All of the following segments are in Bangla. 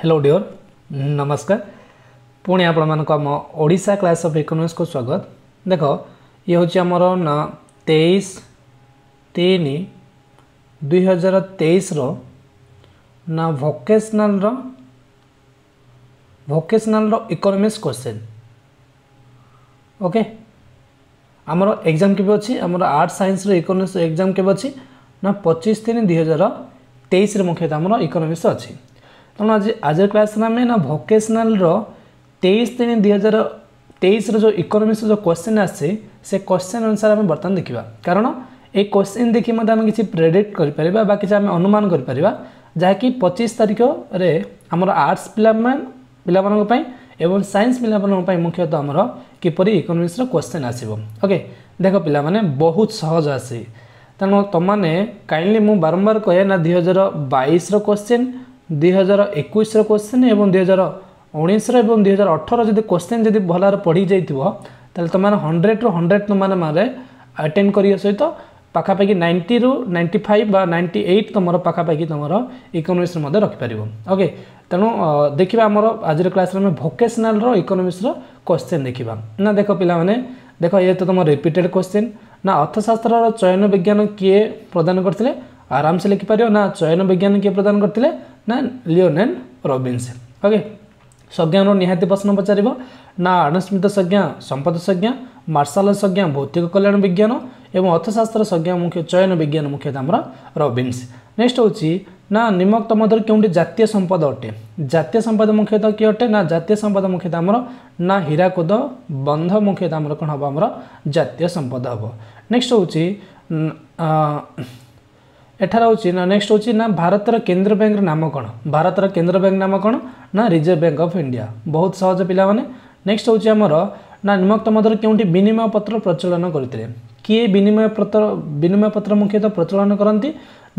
ହ୍ୟାଲୋ ଡିଓର ନମସ୍କାର ପୁଣି ଆପଣମାନଙ୍କୁ ଆମ ଓଡ଼ିଶା କ୍ଲାସ୍ ଅଫ୍ ଇକୋନୋମିକ୍ସକୁ ସ୍ୱାଗତ ଦେଖ ଇଏ ହେଉଛି ଆମର ତେଇଶ ତିନି ଦୁଇ ହଜାର ତେଇଶର ନା ଭୋକେସନାଲ୍ର ଭୋକେସନାଲ୍ର ଇକୋନୋମିକ୍ସ କ୍ୱେଶ୍ଚିନ୍ ଓକେ ଆମର ଏକ୍ଜାମ୍ କେବେ ଅଛି ଆମର ଆର୍ଟ ସାଇନ୍ସର ଇକୋନୋମିକ୍ସ ଏକ୍ଜାମ୍ କେବେ ଅଛି ନା ପଚିଶ ତିନି ଦୁଇ ହଜାର ତେଇଶରେ ମୁଖ୍ୟତଃ ଆମର ଇକୋନୋମିକ୍ସ ଅଛି ତେଣୁ ଆଜି ଆଜିର କ୍ଲାସ୍ରେ ଆମେ ନା ଭୋକେସନାଲ୍ର ତେଇଶ ତିନି ଦୁଇ ହଜାର ତେଇଶର ଯେଉଁ ଇକୋନୋମିକ୍ସର ଯେଉଁ କ୍ୱେଶ୍ଚିନ୍ ଆସିଛି ସେ କ୍ୱେଶ୍ଚିନ୍ ଅନୁସାରେ ଆମେ ବର୍ତ୍ତମାନ ଦେଖିବା କାରଣ এই কোশ্চিন দেখি মধ্যে আমি কিছু প্রেডিক্ট করে পারিবা বা কিছু আমি অনুমান করে পারিবা যাকি 25 তারিখরে আমার আর্টস পিলামান পিলামানক পাই এবং সায়েন্স পিলামানক পাই মুখ্যত আমার কিপরি ইকোনমিক্সর কোশ্চেন আসিব ওকে দেখো পিলামানে বহুত সহজ আসি তেমন তোমানে কাইন্ডলি মু বারম্বার কয়ে না 2022 র কোশ্চেন ଦୁଇହଜାର ଏକୋଇଶର କୋଶ୍ଚିନ୍ ଏବଂ ଦୁଇହଜାର ଉଣେଇଶର ଏବଂ ଦୁଇହଜାର ଅଠର ଯଦି କୋଶ୍ଚିନ୍ ଯଦି ଭଲରେ ପଢ଼ି ଯାଇଥିବ ତାହେଲେ ତୁମମାନେ ହଣ୍ଡ୍ରେଡ଼ରୁ ହଣ୍ଡ୍ରେଡ଼ ତୁମମାନେ ମାନେ ଆଟେଣ୍ଡ କରିବା ସହିତ ପାଖାପାଖି ନାଇଣ୍ଟିରୁ ନାଇଣ୍ଟି ଫାଇଭ୍ ବା ନାଇଣ୍ଟି ଏଇଟ୍ ତୁମର ପାଖାପାଖି ତୁମର ଇକୋନୋମିକ୍ସରେ ମଧ୍ୟ ରଖିପାରିବ ଓକେ ତେଣୁ ଦେଖିବା ଆମର ଆଜିର କ୍ଲାସ୍ରେ ଆମେ ଭୋକେସନାଲ୍ର ଇକୋନୋମିକ୍ସର କୋଶ୍ଚିନ୍ ଦେଖିବା ନା ଦେଖ ପିଲାମାନେ ଦେଖ ଇଏ ତ ତୁମ ରିପିଟେଡ୍ କୋଶ୍ଚିନ୍ ନା ଅର୍ଥଶାସ୍ତ୍ରର ଚୟନ ବିଜ୍ଞାନ କିଏ ପ୍ରଦାନ କରିଥିଲେ ଆରାମସେ ଲେଖିପାରିବ ନା ଚୟନ ବିଜ୍ଞାନ କିଏ ପ୍ରଦାନ କରିଥିଲେ ନା ଲିଓନେନ୍ ରବିନ୍ସ ଓକେ ସଜ୍ଞାର ନିହାତି ପ୍ରଶ୍ନ ପଚାରିବ ନା ଅଣସ୍ମିତ ସଜ୍ଞା ସମ୍ପଦ ସଜ୍ଞା ମାର୍ଶାଲ ସଜ୍ଞା ଭୌତିକ କଲ୍ୟାଣ ବିଜ୍ଞାନ ଏବଂ ଅର୍ଥଶାସ୍ତ୍ର ସଜ୍ଞା ମୁଖ୍ୟ ଚୟନ ବିଜ୍ଞାନ ମୁଖ୍ୟତଃ ଆମର ରବିନ୍ସ ନେକ୍ସଟ ହେଉଛି ନା ନିମକ୍ତ ମଧ୍ୟରୁ କେଉଁଠି ଜାତୀୟ ସମ୍ପଦ ଅଟେ ଜାତୀୟ ସମ୍ପଦ ମୁଖ୍ୟତଃ କିଏ ଅଟେ ନା ଜାତୀୟ ସମ୍ପଦ ମୁଖ୍ୟତଃ ଆମର ନା ହୀରାକୁଦ ବନ୍ଧ ମୁଖ୍ୟତଃ ଆମର କ'ଣ ହେବ ଆମର ଜାତୀୟ ସମ୍ପଦ ହେବ ନେକ୍ସଟ ହେଉଛି ଏଠାରେ ହେଉଛି ନା ନେକ୍ସଟ ହେଉଛି ନା ଭାରତର କେନ୍ଦ୍ର ବ୍ୟାଙ୍କର ନାମ କ'ଣ ଭାରତର କେନ୍ଦ୍ର ବ୍ୟାଙ୍କ ନାମ କ'ଣ ନା ରିଜର୍ଭ ବ୍ୟାଙ୍କ ଅଫ୍ ଇଣ୍ଡିଆ ବହୁତ ସହଜ ପିଲାମାନେ ନେକ୍ସଟ ହେଉଛି ଆମର ନା ନିମକ୍ତ ମଦର କେଉଁଠି ବିନିମୟ ପତ୍ର ପ୍ରଚଳନ କରିଥିଲେ କିଏ ବିନିମୟ ପତ୍ର ବିନିମୟ ପତ୍ର ମୁଖ୍ୟତଃ ପ୍ରଚଳନ କରନ୍ତି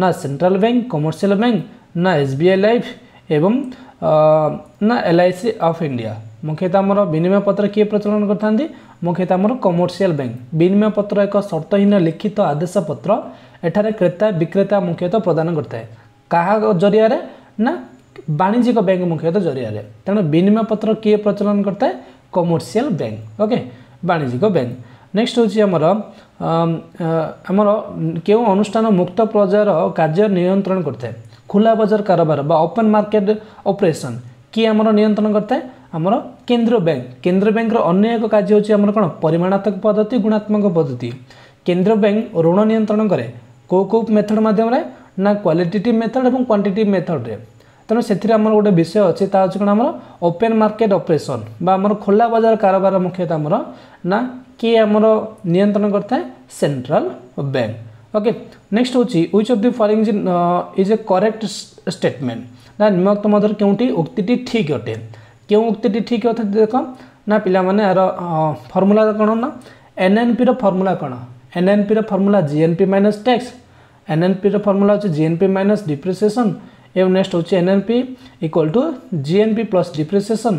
ନା ସେଣ୍ଟ୍ରାଲ ବ୍ୟାଙ୍କ କମର୍ସିଆଲ ବ୍ୟାଙ୍କ ନା ଏସ୍ ବି ଆଇ ଲାଇଫ୍ ଏବଂ ନା L I C of India ମୁଖ୍ୟତଃ ଆମର ବିନିମୟ ପତ୍ର କିଏ ପ୍ରଚଳନ କରିଥାନ୍ତି ମୁଖ୍ୟତଃ ଆମର କମର୍ସିଆଲ ବ୍ୟାଙ୍କ ବିନିମୟ ପତ୍ର ଏକ ସର୍ତ୍ତହୀନ ଲିଖିତ ଆଦେଶ ପତ୍ର ଏଠାରେ କ୍ରେତା ବିକ୍ରେତା ମୁଖ୍ୟତଃ ପ୍ରଦାନ କରିଥାଏ କାହା ଜରିଆରେ ନା ବାଣିଜ୍ୟିକ ବ୍ୟାଙ୍କ ମୁଖ୍ୟତଃ ଜରିଆରେ ତେଣୁ ବିନିମୟ ପତ୍ର କିଏ ପ୍ରଚଳନ କରିଥାଏ କମର୍ସିଆଲ ବ୍ୟାଙ୍କ ଓକେ ବାଣିଜ୍ୟିକ ବ୍ୟାଙ୍କ ନେକ୍ସଟ ହେଉଛି ଆମର ଆମର କେଉଁ ଅନୁଷ୍ଠାନ ମୁକ୍ତ ବଜାର କାର୍ଯ୍ୟ ନିୟନ୍ତ୍ରଣ କରିଥାଏ ଖୋଲା ବଜାର କାରବାର ବା ଓପନ୍ ମାର୍କେଟ ଅପରେସନ୍ କିଏ ଆମର ନିୟନ୍ତ୍ରଣ କରିଥାଏ ଆମର କେନ୍ଦ୍ର ବ୍ୟାଙ୍କ କେନ୍ଦ୍ର ବ୍ୟାଙ୍କର ଅନ୍ୟ ଏକ କାର୍ଯ୍ୟ ହେଉଛି ଆମର କ'ଣ ପରିମାଣାତ୍ମକ ପଦ୍ଧତି ଗୁଣାତ୍ମକ ପଦ୍ଧତି କେନ୍ଦ୍ର ବ୍ୟାଙ୍କ ଋଣ ନିୟନ୍ତ୍ରଣ କରେ କେଉଁ କେଉଁ ମେଥଡ଼ ମାଧ୍ୟମରେ ନା କ୍ୱାଲିଟେଟିଭ୍ ମେଥଡ଼ ଏବଂ କ୍ୱାଣ୍ଟିଟିଭ୍ ମେଥଡ଼ରେ ତେଣୁ ସେଥିରେ ଆମର ଗୋଟେ ବିଷୟ ଅଛି ତା ହେଉଛି କ'ଣ ଆମର ଓପେନ୍ ମାର୍କେଟ୍ ଅପରେସନ୍ ବା ଆମର ଖୋଲା ବଜାର କାରବାର ମୁଖ୍ୟତଃ ଆମର ନା କିଏ ଆମର ନିୟନ୍ତ୍ରଣ କରିଥାଏ ସେଣ୍ଟ୍ରାଲ ବ୍ୟାଙ୍କ ଓକେ ନେକ୍ସଟ ହେଉଛି which of the following is a correct statement ନା ନିମକ୍ତ ମଧ୍ୟରେ କେଉଁଟି ଉକ୍ତିଟି ଠିକ୍ ଅଟେ କେଉଁ ଉକ୍ତିଟି ଠିକ୍ ଅଟେ ଦେଖ ନା ପିଲାମାନେ ଏହାର ଫର୍ମୁଲା କ'ଣ ନା ଏନ୍ଏନ୍ପିର ଫର୍ମୁଲା କ'ଣ ଏନ୍ଏନ୍ପିର ଫର୍ମୁଲା ଜିଏନ୍ପି ମାଇନସ୍ ଟ୍ୟାକ୍ସ এনএনপির ফর্মুলা হচ্ছে জিএনপি মাইনস ডিপ্রিসিয়েসন এবং নেক্সট হচ্ছে NNP equal to GNP plus depreciation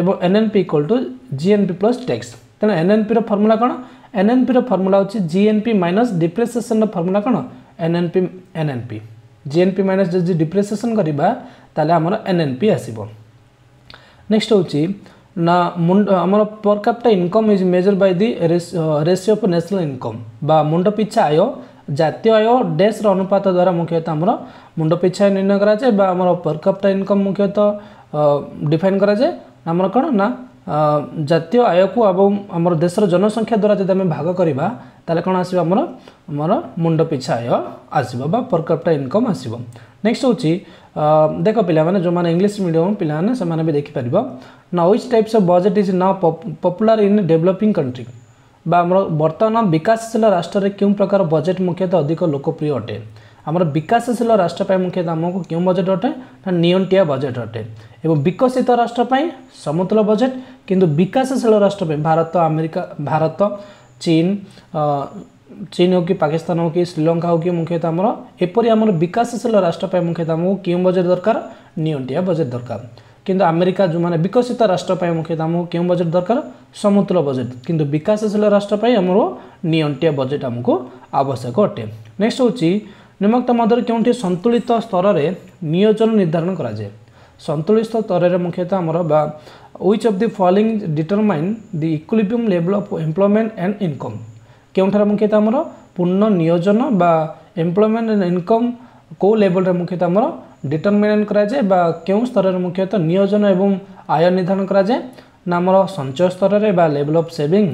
এবং NNP equal to GNP plus tax তেণু এনএনপির ফর্মুলা কোণ এনএনপির ফর্মুলা হচ্ছে জিএনপি মাইনস ডিপ্রিসিয়েসন ফর্মুলা কোণ এনএনপি এনএনপি জিএনপি মাইনস যদি ডিপ্রিসিয়েসন করা তাহলে আমার এনএনপি আসব নেক্সট হচ্ছে না আমার per capita income is measured by the ratio of national income বা মুন্ড পিছা আয় জাতীয় আয় ডেসর অনুপাত দ্বারা মুখ্যত আমার মুন্ড পিছায় নির্ণয় করা যায় বা আমার পর ক্যাপিটা ইনকম মুখ্যত ডিফাইন করা যায় আমার কোণ না জাতীয় আয়কু এবং আমার দেশের জনসংখ্যা দ্বারা যদি আমি ভাগ করা তাহলে কোণ আসবে আমার আমার মুন্ড পিছা আয় আসব বা পর ক্যাপিটা ইনকম আসব নেক্সট হচ্ছে দেখ পিলামানে যে মানে ইংলিশ মিডিয়াম পিলামানে সে দেখিপার না which types of budget is না পপুলার ইন ডেভেলপিং কন্ট্রি বা আমার বর্তমান বিকাশশীল রাষ্ট্রের কেউ প্রকার বজেট মুখ্যতঃ অধিক লোকপ্রিয় অটে আমার বিকাশশীল রাষ্ট্রপ্রাই মুখ্যতঃ আমি কেউ বজেট অটে না নিয়ন্টিয়া বজেট অটে এবং বিকশিত রাষ্ট্রপ্রাই সমতুল বজেট কিন্তু বিকাশশীল রাষ্ট্রপ্রাই ভারত আমেরিকা ভারত চীন চীন হো কি পাকিস্তান হো কি শ্রীলঙ্কা হো কি মুখ্যতঃ আমার এপরি আমার বিকাশশীল রাষ্ট্রপ্রাই মুখ্যতঃ আমি কেউ বজেট দরকার নিয়ন্টিয়া বজেট দরকার কিন্তু ଆମେରିକା ଯେଉଁମାନେ ବିକଶିତ ରାଷ୍ଟ୍ର ପାଇଁ ମୁଖ୍ୟତଃ ଆମକୁ କେଉଁ ବଜେଟ୍ ଦରକାର ସମତୁଲ ବଜେଟ୍ କିନ୍ତୁ ବିକାଶଶୀଳ ରାଷ୍ଟ୍ର ପାଇଁ ଆମର ନିଅଣ୍ଟିଆ ବଜେଟ୍ ଆମକୁ ଆବଶ୍ୟକ ଅଟେ ନେକ୍ସଟ ହେଉଛି ନିମକ୍ତ ମଦରେ କେଉଁଠି ସନ୍ତୁଳିତ ସ୍ତରରେ ନିୟୋଜନ ନିର୍ଦ୍ଧାରଣ କରାଯାଏ ସନ୍ତୁଳିତ ସ୍ତରରେ ମୁଖ୍ୟତଃ ଆମର ବା which of the following determine the equilibrium level of employment and income କେଉଁଠାରେ ମୁଖ୍ୟତଃ ଆମର ପୂର୍ଣ୍ଣ ନିୟୋଜନ ବା ଏମ୍ପ୍ଲୟମେଣ୍ଟ ଆଣ୍ଡ ଇନକମ୍ କେଉଁ ଲେଭଲ୍ରେ ମୁଖ୍ୟତଃ ଆମର ডিটরমিনেট করাযায় বা কেউ স্তরের মুখ্যতঃ নিয়োজন এবং আয় নির্ধারণ করাযায় না আমার সঞ্চয় স্তরের বা লেভেল অফ সেভিং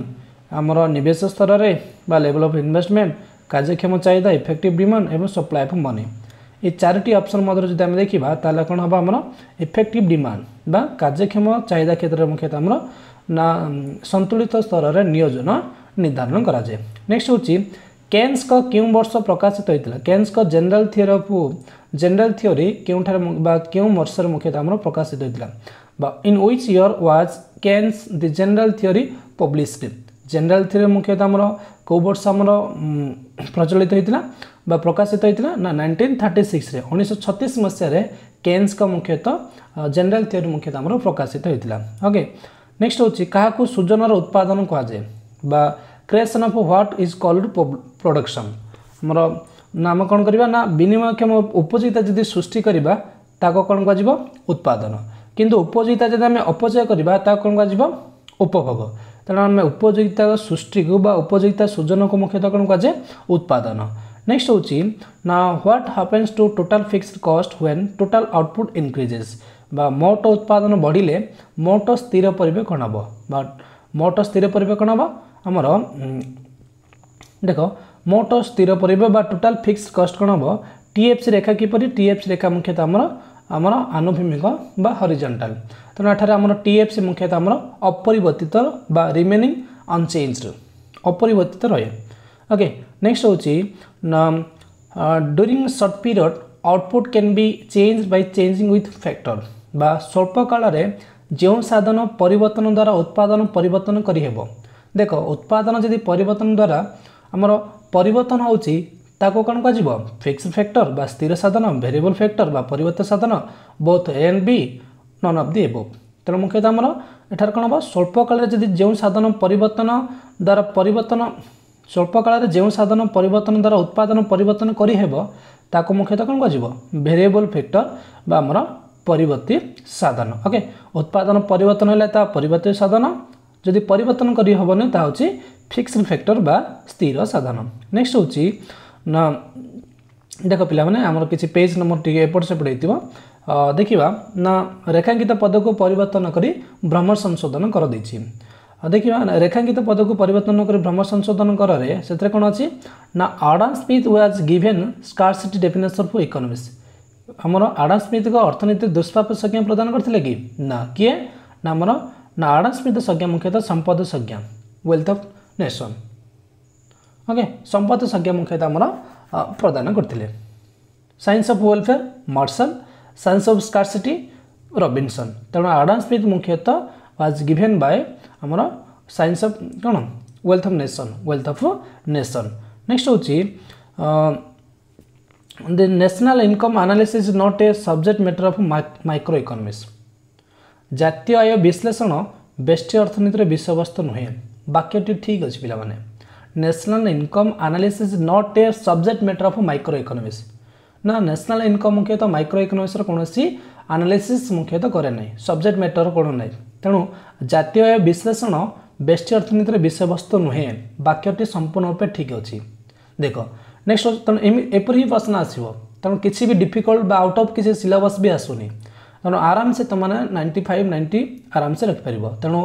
আমার নিবেশ স্তরের বা লেভেল অফ ইনভেস্টমেন্ট କାର୍ଯ୍ୟକ୍ଷମ ଚାହିଦା ଇଫେକ୍ଟିଭ୍ ଡିମାଣ୍ଡ ଏବଂ ସପ୍ଲାଏ ଅଫ୍ ମନି ଏ ଚାରୋଟି ଅପସନ୍ ମଧ୍ୟରୁ ଯଦି ଆମେ ଦେଖିବା ତାହେଲେ କ'ଣ ହେବ ଆମର ଇଫେକ୍ଟିଭ୍ ଡିମାଣ୍ଡ ବା କାର୍ଯ୍ୟକ୍ଷମ ଚାହିଦା କ୍ଷେତ୍ରରେ ମୁଖ୍ୟତଃ ଆମର ନା ସନ୍ତୁଳିତ ସ୍ତରରେ ନିୟୋଜନ ନିର୍ଦ୍ଧାରଣ କରାଯାଏ ନେକ୍ସଟ ହେଉଛି କେନ୍ସଙ୍କ କେଉଁ ବର୍ଷ ପ୍ରକାଶିତ ହୋଇଥିଲା କେନ୍ସଙ୍କ ଜେନେରାଲ ଥିଓରଫ୍ ଜେନେରାଲ ଥିଓରି କେଉଁଠାରେ ବା କେଉଁ ବର୍ଷରେ ମୁଖ୍ୟତଃ ଆମର ପ୍ରକାଶିତ ହୋଇଥିଲା ବା in which year was Keynes the general theory published general theory ମୁଖ୍ୟତଃ ଆମର କେଉଁ ବର୍ଷ ଆମର ପ୍ରଚଳିତ ହୋଇଥିଲା ବା ପ୍ରକାଶିତ ହୋଇଥିଲା ନା ନାଇଣ୍ଟିନ୍ ଥାର୍ଟି ସିକ୍ସରେ ଉଣେଇଶହ ଛତିଶ ମସିହାରେ କେନ୍ସଙ୍କ ମୁଖ୍ୟତଃ ଜେନେରାଲ ଥିଓରି ମୁଖ୍ୟତଃ ଆମର ପ୍ରକାଶିତ ହୋଇଥିଲା ଓକେ ନେକ୍ସଟ ହେଉଛି କାହାକୁ ସୁଜନର ଉତ୍ପାଦନ କୁହାଯାଏ ବା creation of what is called production ଆମର ନାମ କ'ଣ କରିବା ନା ବିନିମୟକ୍ଷମ ଉପଯୋଗିତା ଯଦି ସୃଷ୍ଟି କରିବା ତାକୁ କ'ଣ କୁହାଯିବ ଉତ୍ପାଦନ କିନ୍ତୁ ଉପଯୋଗିତା ଯଦି ଆମେ ଅପଚୟ କରିବା ତାକୁ କ'ଣ କୁହାଯିବ ଉପଭୋଗ ତେଣୁ ଆମେ ଉପଯୋଗିତା ସୃଷ୍ଟିକୁ ବା ଉପଯୋଗିତା ସୃଜନକୁ ମୁଖ୍ୟତଃ କ'ଣ କୁହାଯାଏ ଉତ୍ପାଦନ ନେକ୍ସଟ ହେଉଛି ନା what happens to total fixed cost when total output increases ବା ମୋଟ ଉତ୍ପାଦନ ବଢ଼ିଲେ ମୋଟ ସ୍ଥିର ପରିବେକ୍ଷଣ ହେବ ବା ମୋଟ ସ୍ଥିର ପରିବେକ୍ଷଣ ହେବ ଆମର ଦେଖ ମୋଟ ସ୍ଥିର ପରିବ ବା ଟୋଟାଲ ଫିକ୍ସ କଷ୍ଟ କ'ଣ ହେବ ଟିଏଫ୍ସି ରେଖା କିପରି ଟିଏଫ୍ସି ରେଖା ମୁଖ୍ୟତଃ ଆମର ଆମର ଆନୁଭୂମିକ ବା ହରିଜେଣ୍ଟାଲ ତେଣୁ ଏଠାରେ ଆମର ଟିଏଫ୍ସି ମୁଖ୍ୟତଃ ଆମର ଅପରିବର୍ତ୍ତିତ ବା ରିମେନିଂ ଅନଚେଞ୍ଜରୁ ଅପରିବର୍ତ୍ତିତ ରହେ ଓକେ ନେକ୍ସଟ ହେଉଛି during short period output can be change by changing with factor ବା ସ୍ୱଳ୍ପ କାଳରେ ଯେଉଁ ସାଧନ ପରିବର୍ତ୍ତନ ଦ୍ୱାରା ଉତ୍ପାଦନ ପରିବର୍ତ୍ତନ କରିହେବ ଦେଖ ଉତ୍ପାଦନ ଯଦି ପରିବର୍ତ୍ତନ ଦ୍ୱାରା ଆମର ପରିବର୍ତ୍ତନ ହେଉଛି ତାକୁ କ'ଣ କୁହାଯିବ ଫିକ୍ସ ଫ୍ୟାକ୍ଟର ବା ସ୍ଥିର ସାଧନ ଭେରିଏବଲ୍ ଫ୍ୟାକ୍ଟର ବା ପରିବର୍ତ୍ତ ସାଧନ both and B none of the above ତେଣୁ ମୁଖ୍ୟତଃ ଆମର ଏଠାରେ କ'ଣ ହେବ ସ୍ୱଳ୍ପକାଳରେ ଯଦି ଯେଉଁ ସାଧନ ପରିବର୍ତ୍ତନ ଦ୍ୱାରା ପରିବର୍ତ୍ତନ ସ୍ୱଳ୍ପକାଳରେ ଯେଉଁ ସାଧନ ପରିବର୍ତ୍ତନ ଦ୍ୱାରା ଉତ୍ପାଦନ ପରିବର୍ତ୍ତନ କରିହେବ ତାକୁ ମୁଖ୍ୟତଃ କ'ଣ କୁହାଯିବ ଭେରିଏବଲ୍ ଫ୍ୟାକ୍ଟର ବା ଆମର ପରିବର୍ତ୍ତୀ ସାଧନ ଓକେ ଉତ୍ପାଦନ ପରିବର୍ତ୍ତନ ହେଲେ ତା ପରିବର୍ତ୍ତୀୟ ସାଧନ ଯଦି ପରିବର୍ତ୍ତନ କରିହେବନି ତାହା ହେଉଛି ଫିକ୍ସଡ଼୍ ଫ୍ୟାକ୍ଟର ବା ସ୍ଥିର ସାଧନ ନେକ୍ସଟ ହେଉଛି ନା ଦେଖ ପିଲାମାନେ ଆମର କିଛି ପେଜ୍ ନମ୍ବର ଟିକେ ଏପଟ ସେପଟ ହେଇଥିବ ଦେଖିବା ନା ରେଖାଙ୍କିତ ପଦକୁ ପରିବର୍ତ୍ତନ କରି ଭ୍ରମ ସଂଶୋଧନ କରଦେଇଛି ଦେଖିବା ରେଖାଙ୍କିତ ପଦକୁ ପରିବର୍ତ୍ତନ କରି ଭ୍ରମ ସଂଶୋଧନ କରରେ ସେଥିରେ କ'ଣ ଅଛି ନା Adam Smith was given scarcity definition for economics ଆମର ଆଡ଼ାମ୍ ସ୍ମିଥ୍ଙ୍କ ଅର୍ଥନୀତି ଦୁଷ୍ପ୍ରାପ୍ୟ ସଂଜ୍ଞା ପ୍ରଦାନ କରିଥିଲେ କି ନା କିଏ ନା ଆମର ना नारायणस्मित संज्ञा मुख्यतः संपद संज्ञा वेल्थ अफ नेशन ओके संपद संज्ञा मुख्यतः आम प्रदान करते science of welfare Marshall science of scarcity Robinson तेणु आडम स्मिथ मुख्यतः वाज गिभेन बाय आम सैन्स अफ कौन wealth of nation wealth of nation next हूँ the national income analysis is not a subject matter of micro economics ଜାତୀୟ ଆୟ ବିଶ୍ଳେଷଣ ବେଷ୍ଟି ଅର୍ଥନୀତିର ବିଷୟବସ୍ତୁ ନୁହେଁ ବାକ୍ୟଟି ଠିକ୍ ଅଛି ପିଲାମାନେ national income analysis not a subject matter of micro economics ନା ନ୍ୟାସନାଲ୍ ଇନକମ୍ ମୁଖ୍ୟତଃ ମାଇକ୍ରୋ ଇକୋନୋମିକ୍ସର କୌଣସି ଆନାଲିସିସ୍ ମୁଖ୍ୟତଃ କରେ ନାହିଁ ସବଜେକ୍ଟ ମ୍ୟାଟର୍ କ'ଣ ନାହିଁ ତେଣୁ ଜାତୀୟ ଆୟ ବିଶ୍ଳେଷଣ ବେଷ୍ଟି ଅର୍ଥନୀତିର ବିଷୟବସ୍ତୁ ନୁହେଁ ବାକ୍ୟଟି ସମ୍ପୂର୍ଣ୍ଣ ରୂପେ ଠିକ୍ ଅଛି ଦେଖ ନେକ୍ସଟ ତେଣୁ ଏପରି ହିଁ ପ୍ରଶ୍ନ ଆସିବ ତେଣୁ କିଛି ବି ଡିଫିକଲ୍ଟ ବା ଆଉଟ୍ ଅଫ୍ କିଛି ସିଲାବସ୍ ବି ଆସୁନି ତେଣୁ ଆରାମସେ ତୁମମାନେ ନାଇଣ୍ଟି ଫାଇଭ୍ ନାଇଣ୍ଟି ଆରାମସେ ରଖିପାରିବ ତେଣୁ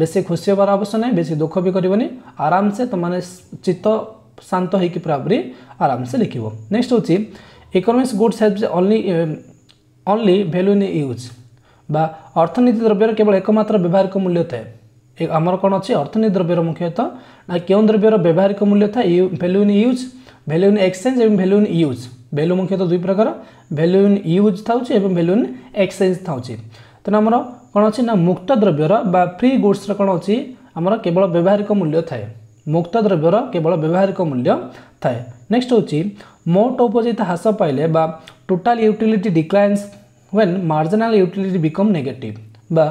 ବେଶୀ ଖୁସି ହେବାର ଆବଶ୍ୟକ ନାହିଁ ବେଶୀ ଦୁଃଖ ବି କରିବନି ଆରାମସେ ତୁମମାନେ ଚିତ୍ତ ଶାନ୍ତ ହୋଇକି ପୁରାପୁରି ଆରାମସେ ଲେଖିବ ନେକ୍ସଟ ହେଉଛି economics goods has only only value in use বা অর্থনীতি দ্রব্যর কেবল একমাত্র ব্যবহারিক মূল্য থাকে আমার কোণ অ অর্থনীতি দ্রব্যর মুখ্যতঃ না কেউ দ্রব্যর ব্যবহারিক মূল্য থাকে value in use value in exchange এবং ভ্যালু ইন ইউজ ভ্যালু মুখ্যতঃ দুই প্রকার ভ্যালু ইন ইউজ থাকছে এবং ভ্যালু ইন এক্সচেঞ্জ থাকছে তেমন আমার কোণ অ মুক্ত দ্রব্যর বা ফ্রি গুডসর কোণ অ আমার কেবল ব্যবহারিক মূল্য থাকে মুক্ত দ্রব্যর কেবল ব্যবহারিক মূল্য থাকে নেক্সট হচ্ছে মোট উপযোগিতা হ্রাস পাইলে বা total utility declines when marginal utility become negative বা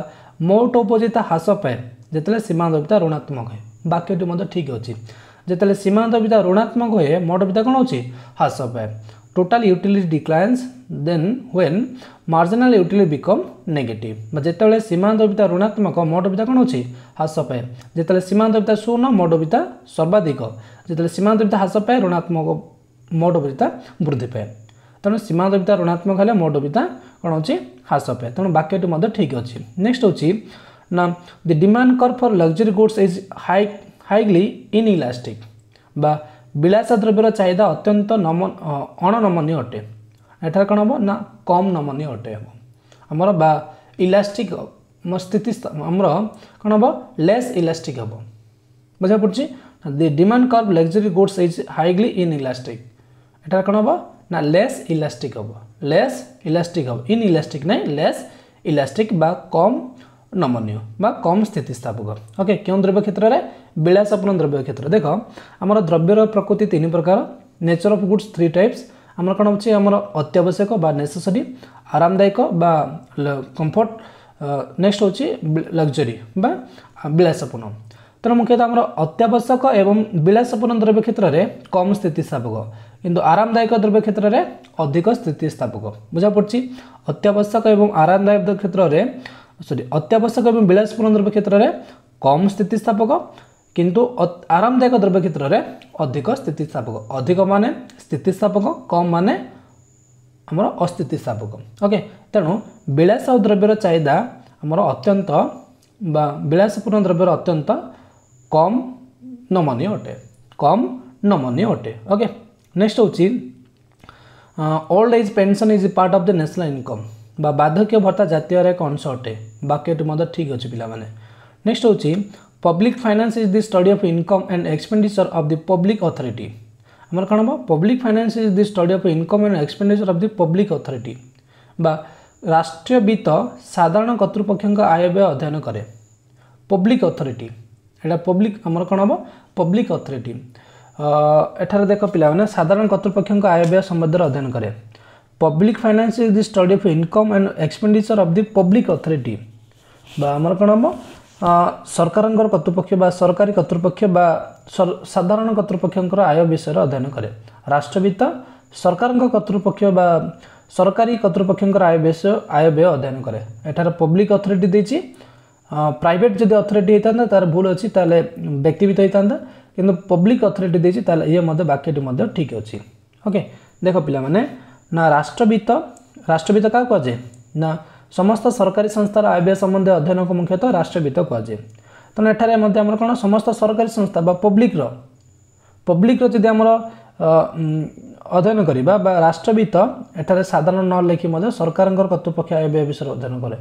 মোট উপযোগিতা হ্রাস পায়ে যেতলে সীমান্ত বিতা ঋণাত্মক হয় বাক্যটি মধ্যে ঠিক অছি যেতলে সীমান্ত বিতা ঋণাত্মক হয়ে মোট বিতা কোণ অছি হ্রাস পায়ে total utility declines then when marginal utility become negative বা যেতବେଳେ সীমান্ত বিতা ঋণাত্মক মোট বিতা কোন আছে হ্রাস পায় যেতବେଳେ সীমান্ত বিতা শূন্য মোট বিতা সর্বাধিক যেতବେଳେ সীমান্ত বিতা হ্রাস পায় ঋণাত্মক মোট বিতা বৃদ্ধি পায় তেমন সীমান্ত বিতা ঋণাত্মক হলে মোট বিতা কোন আছে হ্রাস পায় তেমন বাক্যটি মধ্যে ঠিক আছে নেক্সট হচ্ছে না the demand curve for luxury goods is high highly inelastic বা ବିଳାସ ଦ୍ରବ୍ୟର ଚାହିଦା ଅତ୍ୟନ୍ତ ନମ ଅଣନମନୀୟ ଅଟେ ଏଠାରେ କ'ଣ ହେବ ନା କମ୍ ନମନୀୟ ଅଟେ ହେବ ଆମର ବା ଇଲାଷ୍ଟିକ୍ ସ୍ଥିତି ଆମର କ'ଣ ହେବ ଲେସ୍ ଇଲାଷ୍ଟିକ୍ ହେବ ବୁଝା ପଡ଼ୁଛି the demand curve luxury goods is highly inelastic ଏଠାରେ କ'ଣ ହେବ ନା ଲେସ୍ ଇଲାଷ୍ଟିକ୍ ହେବ ଲେସ୍ ଇଲାଷ୍ଟିକ୍ ହେବ ଇନ୍ ଇଲାଷ୍ଟିକ୍ ନାହିଁ ଲେସ୍ ଇଲାଷ୍ଟିକ୍ ବା କମ୍ নমনীয় বা কম স্থিতিস্থাপক ওকে কেউ দ্রব্য ক্ষেত্রে বিলাসপূর্ণ দ্রব্য ক্ষেত্র দেখ আমার দ্রব্যর প্রকৃতি তিন প্রকার nature of goods three types আমার কোণ হচ্ছে আমার অত্যাবশ্যক বা নেসেসরি আরামদায়ক বা কমফর্ট নেক্সট হচ্ছে লক্সরি বা বিলাসপূর্ণ ତେଣୁ ମୁଖ୍ୟତଃ ଆମର ଅତ୍ୟାବଶ୍ୟକ ଏବଂ ବିଳାସପୂର୍ଣ୍ଣ ଦ୍ରବ୍ୟ କ୍ଷେତ୍ରରେ କମ୍ ସ୍ଥିତିସ୍ଥାପକ କିନ୍ତୁ ଆରାମଦାୟକ ଦ୍ରବ୍ୟ କ୍ଷେତ୍ରରେ ଅଧିକ ସ୍ଥିତିସ୍ଥାପକ ବୁଝା ପଡ଼ୁଛି ଅତ୍ୟାବଶ୍ୟକ ଏବଂ ଆରାମଦାୟକ କ୍ଷେତ୍ରରେ ସରି ଅତ୍ୟାବଶ୍ୟକ ଏବଂ ବିଳାସପୂର୍ଣ୍ଣ ଦ୍ରବ୍ୟ କ୍ଷେତ୍ରରେ କମ୍ ସ୍ଥିତିସ୍ଥାପକ କିନ୍ତୁ ଆରାମଦାୟକ ଦ୍ରବ୍ୟ କ୍ଷେତ୍ରରେ ଅଧିକ ସ୍ଥିତିସ୍ଥାପକ ଅଧିକ ମାନେ ସ୍ଥିତିସ୍ଥାପକ କମ୍ ମାନେ ଆମର ଅସ୍ଥିତିସ୍ଥାପକ ଓକେ ତେଣୁ ବିଳାସ ଆଉ ଦ୍ରବ୍ୟର ଚାହିଦା ଆମର ଅତ୍ୟନ୍ତ ବା ବିଳାସପୂର୍ଣ୍ଣ ଦ୍ରବ୍ୟର ଅତ୍ୟନ୍ତ କମ୍ ନମନୀୟ ଅଟେ କମ୍ ନମନୀୟ ଅଟେ ଓକେ ନେକ୍ସଟ ହେଉଛି old age pension is part of the national income বা বার্ধক্য ভত্তা জাতীয়র এক অংশ অটে বাক্যটি মধ্যে ঠিক অছে পিলামানে নেক্সট হচ্ছে public finance is the study of income and expenditure of the public authority আমার କ'ଣ ହେବ public finance is the study of income and expenditure of the public authority ବା ରାଷ୍ଟ୍ରୀୟ ବିତ୍ତ ସାଧାରଣ କର୍ତ୍ତୃପକ୍ଷଙ୍କ ଆୟ ବ୍ୟୟ ଅଧ୍ୟୟନ କରେ ପବ୍ଲିକ୍ ଅଥରିଟି ଏଇଟା ପବ୍ଲିକ୍ ଆମର କ'ଣ ହେବ ପବ୍ଲିକ୍ ଅଥରିଟି ଏଠାରେ ଦେଖ ପିଲାମାନେ ସାଧାରଣ କର୍ତ୍ତୃପକ୍ଷଙ୍କ ଆୟ ବ୍ୟୟ ସମ୍ବନ୍ଧରେ ଅଧ୍ୟୟନ କରେ public finance is the study of income and expenditure of the public authority বা আমার କ'ଣ ହେବ ସରକାରଙ୍କର କର୍ତ୍ତୃପକ୍ଷ ବା ସରକାରୀ କର୍ତ୍ତୃପକ୍ଷ ବା ସାଧାରଣ କର୍ତ୍ତୃପକ୍ଷଙ୍କର ଆୟ ବିଷୟରେ ଅଧ୍ୟୟନ କରେ ରାଷ୍ଟ୍ରବିତ୍ତ ସରକାରଙ୍କ କର୍ତ୍ତୃପକ୍ଷ ବା ସରକାରୀ କର୍ତ୍ତୃପକ୍ଷଙ୍କର ଆୟ ବିଷୟ ଆୟ ବ୍ୟୟ ଅଧ୍ୟୟନ କରେ ଏଠାରେ ପବ୍ଲିକ୍ ଅଥରିଟି ଦେଇଛି ପ୍ରାଇଭେଟ୍ ଯଦି ଅଥରିଟି ହେଇଥାନ୍ତା ତା'ର ଭୁଲ ଅଛି ତାହେଲେ ବ୍ୟକ୍ତିବିତ ହେଇଥାନ୍ତା କିନ୍ତୁ ପବ୍ଲିକ୍ ଅଥରିଟି ଦେଇଛି ତାହେଲେ ଇଏ ମଧ୍ୟ ବାକ୍ୟଟି ମଧ୍ୟ ଠିକ୍ ଅଛି ଓକେ ଦେଖ ପିଲାମାନେ ନା ରାଷ୍ଟ୍ରବିତ ରାଷ୍ଟ୍ରବିତ କାହାକୁ କୁହାଯାଏ ନା ସମସ୍ତ ସରକାରୀ ସଂସ୍ଥାର ଆୟବ୍ୟୟ ସମ୍ବନ୍ଧୀୟ ଅଧ୍ୟୟନକୁ ମୁଖ୍ୟତଃ ରାଷ୍ଟ୍ରବିତ କୁହାଯାଏ ତେଣୁ ଏଠାରେ ମଧ୍ୟ ଆମର କ'ଣ ସମସ୍ତ ସରକାରୀ ସଂସ୍ଥା ବା ପବ୍ଲିକ୍ର ପବ୍ଲିକ୍ର ଯଦି ଆମର ଅଧ୍ୟୟନ କରିବା ବା ରାଷ୍ଟ୍ରବିତ ଏଠାରେ ସାଧାରଣ ନ ଲେଖି ମଧ୍ୟ ସରକାରଙ୍କର କର୍ତ୍ତୃପକ୍ଷ ଆୟବ୍ୟୟ ବିଷୟରେ ଅଧ୍ୟୟନ କରେ